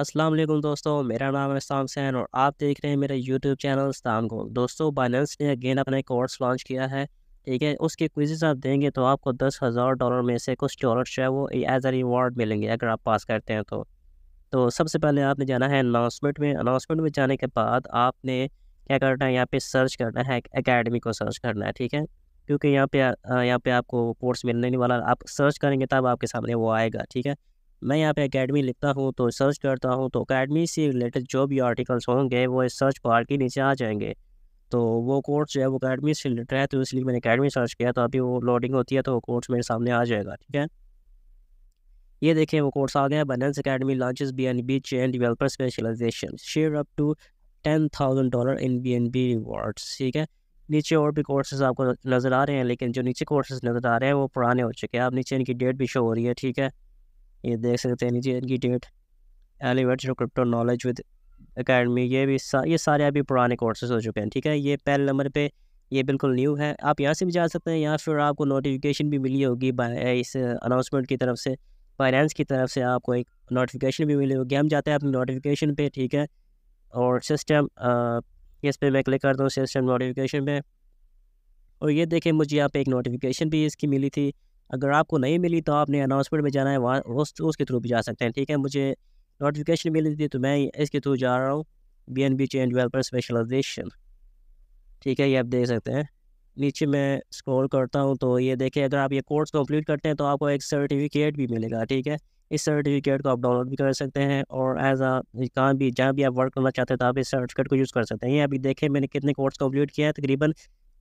अस्सलाम वालेकुम दोस्तों मेरा नाम है सैन और आप देख रहे हैं मेरा यूट्यूब चैनल स्टाम को दोस्तों बाइनेंस ने अगेन अपने कोर्स लॉन्च किया है ठीक है उसके क्विजेज आप देंगे तो आपको दस हज़ार डॉलर में से कुछ डॉलर जो है वो एज अ रिवॉर्ड मिलेंगे अगर आप पास करते हैं तो तो सबसे पहले आपने जाना है अनाउंसमेंट में अनाउंसमेंट में जाने के बाद आपने क्या करना है यहाँ पर सर्च करना है अकेडमी को सर्च करना है ठीक है क्योंकि यहाँ पे यहाँ पे आपको कोर्स मिलने नहीं वाला आप सर्च करेंगे तब आपके सामने वो आएगा ठीक है मैं यहाँ पे अकेडमी लिखता हूँ तो सर्च करता हूँ तो अकेडमी से रिलेटेड जो भी आर्टिकल्स होंगे वो इस सर्च बार के नीचे आ जाएंगे तो वो कोर्स जो है वो अकेडमी से रिलेटेड है तो इसलिए मैंने अकेडमी सर्च किया तो अभी वो लोडिंग होती है तो वो कोर्स मेरे सामने आ जाएगा ठीक है ये देखें वो कोर्स आ गया Binance academy launches B N B chain developer specialization share up to ten thousand dollar in B N B rewards ठीक है नीचे और भी कोर्सेज आपको नज़र आ रहे हैं लेकिन जो नीचे कोर्सेज नज़र आ रहे हैं वो पुराने हो चुके हैं आप नीचे इनकी डेट भी शो हो रही है ठीक है ये देख सकते हैं नीचे इनकी डेट जो क्रिप्टो नॉलेज विद अकेडमी ये भी सा, ये सारे अभी पुराने कोर्सेज हो चुके हैं ठीक है ये पहले नंबर पे ये बिल्कुल न्यू है आप यहाँ से भी जा सकते हैं या फिर आपको नोटिफिकेशन भी मिली होगी इस अनाउंसमेंट की तरफ से फाइनेंस की तरफ से आपको एक नोटिफिकेशन भी मिली होगी हम जाते हैं अपनी नोटिफिकेशन पर ठीक है और सिस्टम इस पर मैं क्लिक करता हूँ सिस्टम नोटिफिकेशन पे और ये देखें मुझे यहाँ पे एक नोटिफिकेशन भी इसकी मिली थी अगर आपको नहीं मिली तो आपने अनाउंसमेंट में जाना है वहाँ उसके थ्रू भी जा सकते हैं ठीक है मुझे नोटिफिकेशन मिली थी तो मैं इसके थ्रू जा रहा हूँ B N B chain developer specialization ठीक है ये आप देख सकते हैं नीचे मैं स्क्रॉल करता हूँ तो ये देखें अगर आप ये कोर्स कंप्लीट करते हैं तो आपको एक सर्टिफिकेट भी मिलेगा ठीक है इस सर्टिफिकेट को आप डाउनलोड भी कर सकते हैं और एज आ कहाँ भी जहाँ भी आप वर्क करना चाहते हैं तो आप इस सर्टिफिकेट को यूज़ कर सकते हैं ये अभी देखें मैंने कितने कोर्स कंप्लीट किया है तकरीबन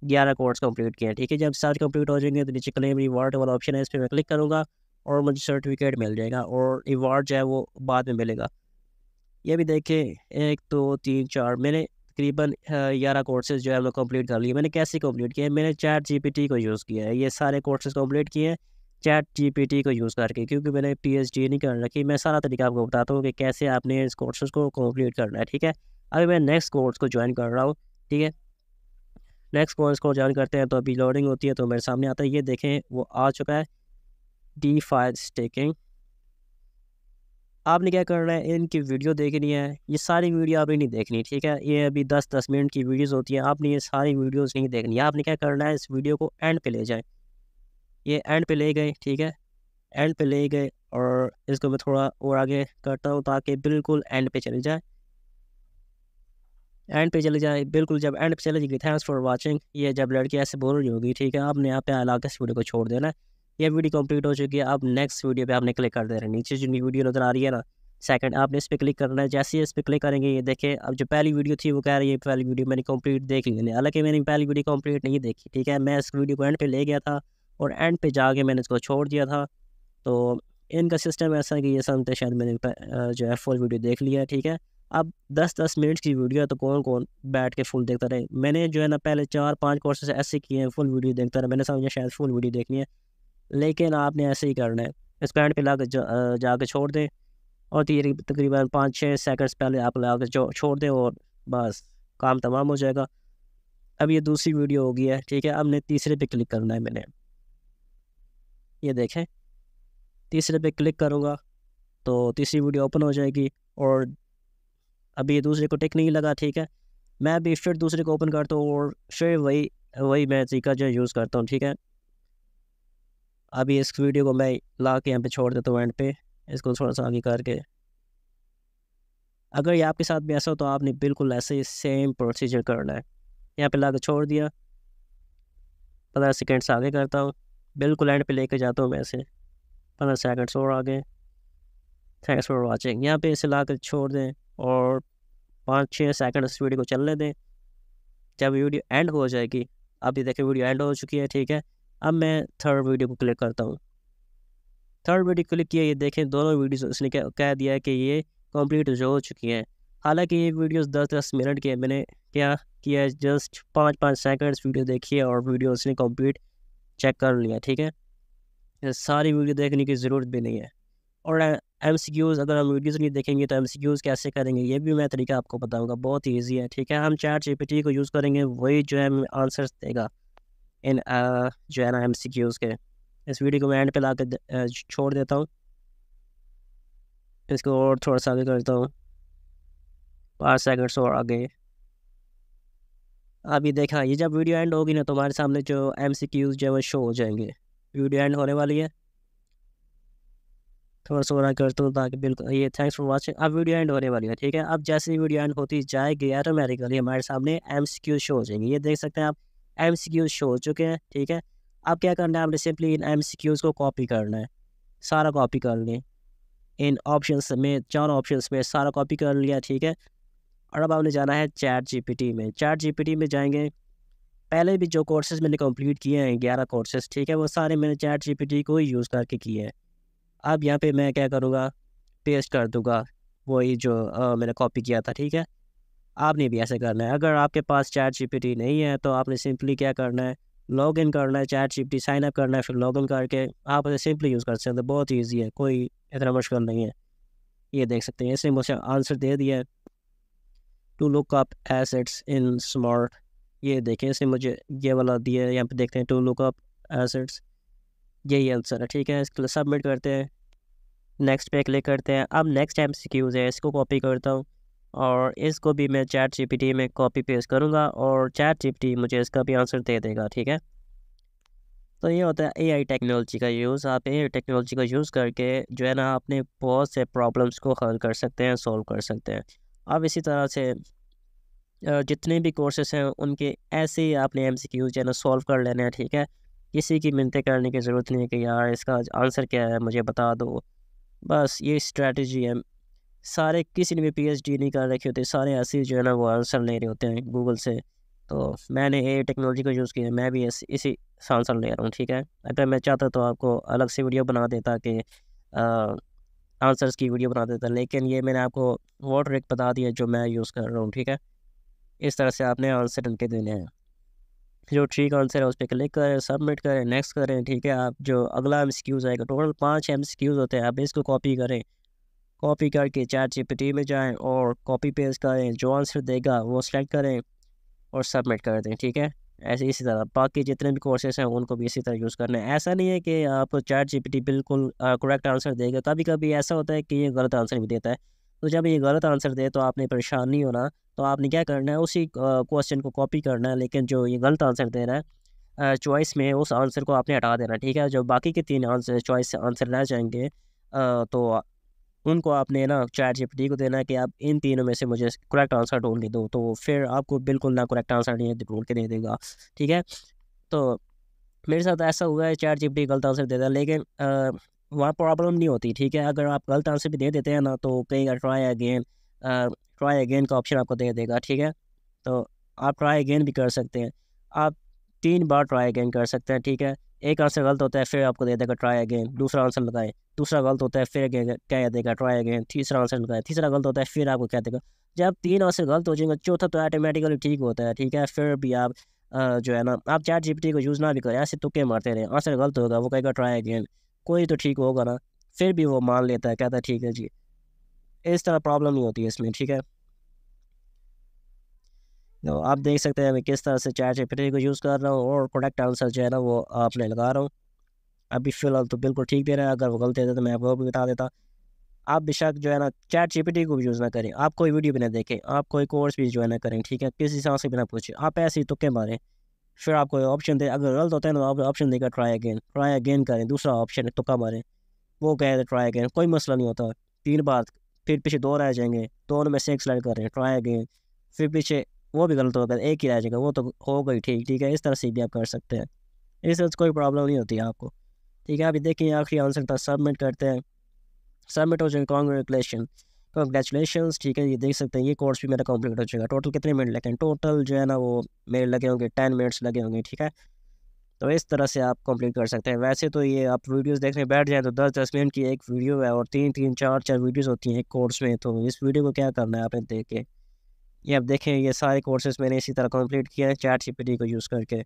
ग्यारह कोर्स कंप्लीट किए हैं ठीक है जब सारे कंप्लीट हो जाएंगे तो नीचे क्लेम रिवार्ड वाला ऑप्शन है इस पर मैं क्लिक करूँगा और मुझे सर्टिफिकेट मिल जाएगा और रिवार्ड जो है वो बाद में मिलेगा ये भी देखें एक दो तो, तीन चार मैंने तकरीबन ग्यारह कोर्सेज जो है वो कम्प्लीट कर लिए मैंने कैसे कम्प्लीट किया मैंने चैट जी को यूज़ किया है ये सारे कोर्सेज कम्प्लीट किए हैं चैट जी को यूज़ करके क्योंकि मैंने डी नहीं कर रखी मैं सारा तरीका आपको बताता हूँ कि कैसे आपने इस कोर्सेज को कम्प्लीट करना है ठीक है अभी मैं नेक्स्ट कोर्स को ज्वाइन कर रहा हूँ ठीक है नेक्स्ट पॉइंट को ज्वाइन करते हैं तो अभी लोडिंग होती है तो मेरे सामने आता है ये देखें वो आ चुका है डी फायर स्टेकिंग आपने क्या करना है इनकी वीडियो देखनी है ये सारी वीडियो आपने नहीं देखनी ठीक है ये अभी दस दस मिनट की वीडियोस होती हैं आपने ये सारी वीडियोस नहीं देखनी आपने क्या करना है इस वीडियो को एंड पे ले जाएं ये एंड पे ले गए ठीक है एंड पे ले गए और इसको मैं थोड़ा और आगे करता हूँ ताकि बिल्कुल एंड पे चले जाए एंड पे चले जाए बिल्कुल जब एंड पे चले जाएगी थैंक्स फॉर वाचिंग ये जब लड़की ऐसे बोल रही होगी ठीक है आपने यहाँ पे इस वीडियो को छोड़ देना ये वीडियो कंप्लीट हो चुकी है अब नेक्स्ट वीडियो पे आपने क्लिक कर दे रहे नीचे जो वीडियो नज़र आ रही है ना सेकंड आपने इस पर क्लिक करना है जैसे ही इस पर क्लिक करेंगे ये देखें अब जो पहली वीडियो थी वो कह रही है पहली वीडियो मैंने कंप्लीट देख ली हालांकि मैंने पहली वीडियो कंप्लीट नहीं देखी ठीक है मैं इस वीडियो को एंड पे ले गया था और एंड पे जाके मैंने इसको छोड़ दिया था तो इनका सिस्टम ऐसा है कि ये समझते शायद मैंने जो है फुल वीडियो देख लिया है ठीक है अब दस दस मिनट की वीडियो है तो कौन कौन बैठ के फुल देखता रहे मैंने जो है ना पहले चार पांच कोर्सेस ऐसे किए हैं फुल वीडियो देखता रहा मैंने समझा शायद फुल वीडियो देखनी है लेकिन आपने ऐसे ही करना है इस पैंट पर ला कर जा, कर छोड़ दें और तकरीबन पाँच छः सेकेंड्स पहले आप ला कर छोड़ दें और बस काम तमाम हो जाएगा अब ये दूसरी वीडियो हो गई है ठीक है अब ने तीसरे पे क्लिक करना है मैंने ये देखें तीसरे पे क्लिक करूँगा तो तीसरी वीडियो ओपन हो जाएगी और अभी ये दूसरे को टिक नहीं लगा ठीक है मैं अभी फिर दूसरे को ओपन करता हूँ और फिर वही वही मैं तरीका जो यूज़ करता हूँ ठीक है अभी इस वीडियो को मैं ला के यहाँ पे छोड़ देता हूँ एंड पे इसको थोड़ा सा आगे करके अगर ये आपके साथ भी ऐसा हो तो आपने बिल्कुल ऐसे ही सेम प्रोसीजर करना है यहाँ पे ला के छोड़ दिया पंद्रह सेकेंड्स आगे करता हूँ बिल्कुल एंड पे लेके जाता हूँ मैं इसे पंद्रह सेकेंड्स और आगे थैंक्स फॉर वॉचिंग यहाँ पे इसे ला कर छोड़ दें और पाँच छः सेकंड इस वीडियो को चलने दें जब वीडियो एंड हो जाएगी अभी देखें वीडियो एंड हो चुकी है ठीक है अब मैं थर्ड वीडियो को क्लिक करता हूँ थर्ड वीडियो क्लिक किया ये देखें दोनों वीडियोस इसने कह, कह दिया है कि ये कंप्लीट हो चुकी हैं हालांकि ये वीडियोस दस दस मिनट के मैंने क्या किया है जस्ट पाँच पाँच सेकेंड्स वीडियो देखी है और वीडियो उसने कम्प्लीट चेक कर लिया ठीक है सारी वीडियो देखने की ज़रूरत भी नहीं है और एम सी क्यूज़ अगर हम वीडियोज़ नहीं देखेंगे तो एम सी क्यूज़ कैसे करेंगे ये भी मैं तरीका आपको बताऊँगा बहुत ईजी है ठीक है हम चैट जी पी टी को यूज़ करेंगे वही जो है आंसर्स देगा इन जो है ना एम सी क्यूज़ के इस वीडियो को मैं एंड पे ला कर छोड़ देता हूँ इसको और थोड़ा सा आगे करता हूँ पाँच सेकंड्स और आगे अभी देखा ये जब वीडियो एंड होगी ना तो हमारे सामने जो एम सी क्यूज़ जो है वो शो हो जाएंगे वीडियो एंड होने वाली है थोड़ा तो सा कर करता हूँ ताकि तो बिल्कुल ये थैंक्स फॉर वाचिंग अब वीडियो एंड होने वाली है ठीक है अब जैसे ही वीडियो एंड होती जाएगी ऑटोमेटिकली हमारे सामने एम शो हो जाएंगे ये देख सकते हैं आप एम शो हो चुके हैं ठीक है अब क्या करना है आपने सिंपली इन एम को कॉपी करना है सारा कॉपी कर लें इन ऑप्शंस में चार ऑप्शंस में सारा कॉपी कर लिया ठीक है और अब आपने जाना है चैट जीपीटी में चैट जीपीटी में जाएंगे पहले भी जो कोर्सेज मैंने कंप्लीट किए हैं ग्यारह कोर्सेज ठीक है वो सारे मैंने चैट जीपीटी को यूज़ करके किए हैं अब यहाँ पे मैं क्या करूँगा पेस्ट कर दूँगा वही जो आ, मैंने कॉपी किया था ठीक है आपने भी ऐसे करना है अगर आपके पास चैट जीपीटी नहीं है तो आपने सिंपली क्या करना है लॉग इन करना है चैट जीपीटी साइन अप करना है फिर लॉग इन करके आप उसे सिंपली यूज़ कर सकते हैं बहुत ईजी है कोई इतना मुश्किल नहीं है ये देख सकते हैं इसने मुझे आंसर दे दिया है to look up assets in smart ये देखें इसने मुझे ये वाला दिया है यहाँ पे देखते हैं टू लुक अप एसेट्स यही आंसर है ठीक है इसके लिए सबमिट करते हैं नेक्स्ट पे क्लिक करते हैं अब नेक्स्ट एम सी है इसको कॉपी करता हूँ और इसको भी मैं चैट जी में कॉपी पेस्ट करूँगा और चैट जी मुझे इसका भी आंसर दे देगा ठीक है तो ये होता है एआई टेक्नोलॉजी का यूज़ आप एआई टेक्नोलॉजी का यूज़ करके जो है ना अपने बहुत से प्रॉब्लम्स को हल कर सकते हैं सॉल्व कर सकते हैं अब इसी तरह से जितने भी कोर्सेस हैं उनके ऐसे ही आपने एम सी क्यूज जो है ना सॉल्व कर लेने हैं ठीक है किसी की मिनतें करने की ज़रूरत नहीं है कि यार इसका आंसर क्या है मुझे बता दो बस ये स्ट्रेटजी है सारे किसी ने भी पीएचडी नहीं कर रखे होते सारे ऐसे जो है ना वो आंसर ले रहे होते हैं गूगल से तो मैंने ए टेक्नोलॉजी का यूज़ किया मैं भी इस, इसी आंसर ले रहा हूँ ठीक है अगर मैं चाहता तो आपको अलग से वीडियो बना देता कि आंसर्स की वीडियो बना देता लेकिन ये मैंने आपको वॉट एक बता दिया जो मैं यूज़ कर रहा हूँ ठीक है इस तरह से आपने आंसर इनके देने हैं जो ठीक आंसर है उस पर क्लिक करें सबमिट करें नेक्स्ट करें ठीक है आप जो अगला एम आएगा टोटल पाँच एम होते हैं आप इसको कॉपी करें कॉपी करके चैट जी में जाएं और कॉपी पेस्ट करें जो आंसर देगा वो सेलेक्ट करें और सबमिट कर दें ठीक है ऐसे इसी तरह बाकी जितने भी कोर्सेज हैं उनको भी इसी तरह यूज़ करना है ऐसा नहीं है कि आप चार जी बिल्कुल करेक्ट आंसर देगा कभी कभी ऐसा होता है कि ये गलत आंसर भी देता है तो जब ये गलत आंसर दे तो आपने परेशान नहीं होना तो आपने क्या करना है उसी क्वेश्चन को कॉपी करना है लेकिन जो ये गलत आंसर दे रहा है चॉइस में उस आंसर को आपने हटा देना ठीक है जो बाकी के तीन आंसर चॉइस आंसर रह जाएंगे तो उनको आपने ना चैट जी को देना है कि आप इन तीनों में से मुझे करेक्ट आंसर ढूंढ के दो तो फिर आपको बिल्कुल ना करेक्ट आंसर नहीं ढूंढ के दे देगा ठीक है तो मेरे साथ ऐसा हुआ है चैट जी गलत आंसर देता है लेकिन वहाँ प्रॉब्लम नहीं होती ठीक है अगर आप गलत आंसर भी दे देते हैं ना तो कहेगा ट्राई अगेन ट्राई अगेन का ऑप्शन आपको दे देगा ठीक है तो आप ट्राई अगेन भी कर सकते हैं आप तीन बार ट्राई अगेन कर सकते हैं ठीक है एक आंसर गलत होता है फिर आपको दे देगा ट्राई अगेन दूसरा आंसर लगाएं दूसरा गलत होता है फिर क्या देगा ट्राई अगेन तीसरा आंसर लगाएं तीसरा गलत होता है फिर आपको क्या देगा जब तीन आंसर गलत हो जाएंगे चौथा तो ऑटोमेटिकली ठीक होता है ठीक है फिर भी आप जो है ना आप चैट जीपीटी को यूज़ ना भी करें ऐसे तुक्के मारते रहे आंसर गलत होगा वो कहेगा ट्राई अगेन कोई तो ठीक होगा ना फिर भी वो मान लेता है कहता है ठीक है जी इस तरह प्रॉब्लम नहीं होती है इसमें ठीक है तो आप देख सकते हैं मैं किस तरह से चार चार को यूज़ कर रहा हूँ और प्रोडक्ट आंसर जो है ना वो आपने लगा रहा हूँ अभी फ़िलहाल तो बिल्कुल ठीक दे रहा है अगर वो गलत देता तो मैं आपको भी बता देता आप बेशक जो है ना चैट जीपीटी को भी यूज़ ना करें आप कोई वीडियो भी ना देखें आप कोई कोर्स भी जो है ना करें ठीक है किसी हिसाब से भी ना पूछें आप ऐसे ही तुक्के मारें फिर आपको ऑप्शन दे अगर गलत होता है तो आप ऑप्शन देगा ट्राई अगेन ट्राई अगेन करें दूसरा ऑप्शन है तुक्का मारें वो कह रहे ट्राई अगेन कोई मसला नहीं होता तीन बार फिर पीछे दो रह जाएंगे दोनों में से एक सिलेक्ट कर रहे हैं ट्राई अगेन फिर पीछे वो भी गलत होगा एक ही रह जाएगा वो तो हो गई ठीक ठीक है इस तरह से भी आप कर सकते हैं इस तरह से कोई प्रॉब्लम नहीं होती है आपको ठीक है अभी देखिए आखिरी आंसर था सबमिट करते हैं सबमिट हो जाएंगे कॉन्ग्रेचुलेशन कंग्रेचुलेशन ठीक है ये देख सकते हैं ये कोर्स भी मेरा कंप्लीट हो चुका टोटल कितने मिनट लगे हैं टोटल जो है ना वो मेरे लगे होंगे टेन मिनट्स लगे होंगे ठीक है तो इस तरह से आप कंप्लीट कर सकते हैं वैसे तो ये आप वीडियोस देखने बैठ जाएं तो दस दस मिनट की एक वीडियो है और तीन तीन चार चार वीडियोस होती हैं एक कोर्स में तो इस वीडियो को क्या करना है आपने देख के ये आप देखें ये सारे कोर्सेज मैंने इसी तरह कंप्लीट किए हैं चैट सी को यूज़ करके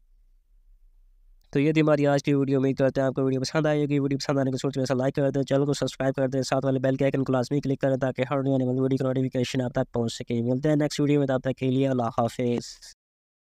तो ये थी हमारी आज की वीडियो उम्मीद करते हैं आपको वीडियो पसंद आएगी वीडियो पसंद आने की सोच में लाइक कर दें चैनल को सब्सक्राइब कर दे साथ वाले बेल के आइकन को लाजमी क्लिक करें ताकि हर आने वाली वीडियो का नोटिफिकेशन आप तक पहुँच सके मिलते हैं नेक्स्ट वीडियो में तब तक के लिए अल्लाह हाफिज़